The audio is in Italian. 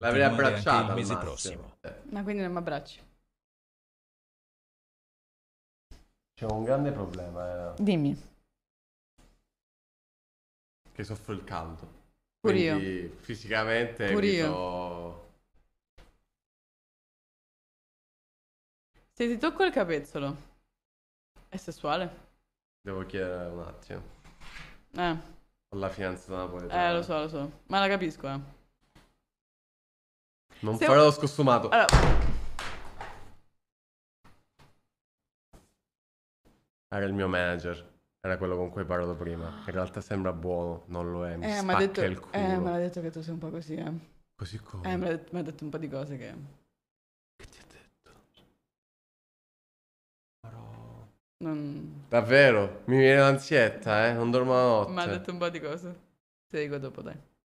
L'avrei abbracciata il mese prossimo. Eh. Ma quindi non mi abbracci. C'è un grande problema. Eh. Dimmi. Che soffro il caldo. Pur quindi io. Fisicamente Pur evito... io. Se ti tocco il capezzolo, è sessuale? Devo chiedere un attimo. Eh. Alla fidanzata napoletana. Eh, lo so, lo so. Ma la capisco, eh. Non Stiamo... farò lo scostumato. Allora... Era il mio manager. Era quello con cui hai parlato prima. In realtà sembra buono, non lo è. Mi eh, spacca detto... il eh, culo. Eh, me l'ha detto che tu sei un po' così, eh. Così come? Eh, mi ha detto, detto un po' di cose che... Che ti ha detto? Però... Non... Davvero? Mi viene l'ansietta, eh? Non dormo la notte. Mi ha detto un po' di cose. Ti dico dopo, dai.